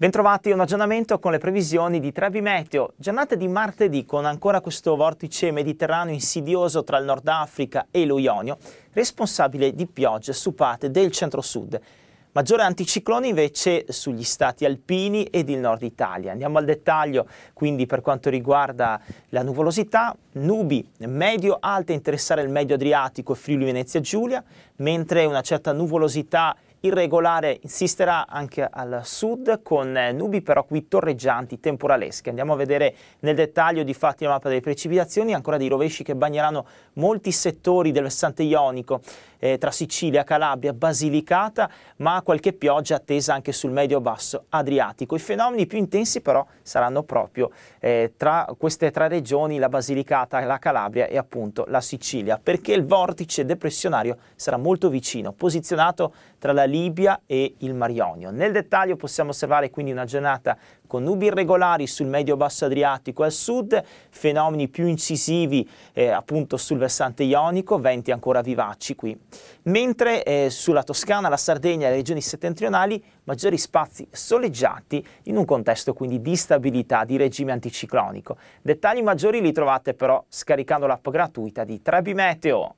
Bentrovati a un aggiornamento con le previsioni di Trevi Meteo. Giornata di martedì con ancora questo vortice mediterraneo insidioso tra il Nord Africa e lo Ionio, responsabile di piogge su parte del centro-sud. Maggiore anticiclone invece sugli stati alpini ed il nord Italia. Andiamo al dettaglio quindi per quanto riguarda la nuvolosità, nubi medio-alte interessare il medio Adriatico e Friuli Venezia Giulia, mentre una certa nuvolosità irregolare insisterà anche al sud con nubi però qui torreggianti, temporalesche. Andiamo a vedere nel dettaglio di fatti la mappa delle precipitazioni, ancora dei rovesci che bagneranno molti settori del versante ionico eh, tra Sicilia, Calabria, Basilicata, ma qualche pioggia attesa anche sul medio-basso Adriatico. I fenomeni più intensi però saranno proprio eh, tra queste tre regioni, la Basilicata, la Calabria e appunto la Sicilia, perché il vortice depressionario sarà molto vicino, posizionato tra la Libia e il Mar Ionio. Nel dettaglio possiamo osservare quindi una giornata con nubi irregolari sul medio-basso Adriatico e al sud, fenomeni più incisivi eh, appunto sul versante ionico, venti ancora vivaci qui. Mentre eh, sulla Toscana, la Sardegna e le regioni settentrionali maggiori spazi soleggiati in un contesto quindi di stabilità, di regime anticiclonico. Dettagli maggiori li trovate però scaricando l'app gratuita di Trebi Meteo.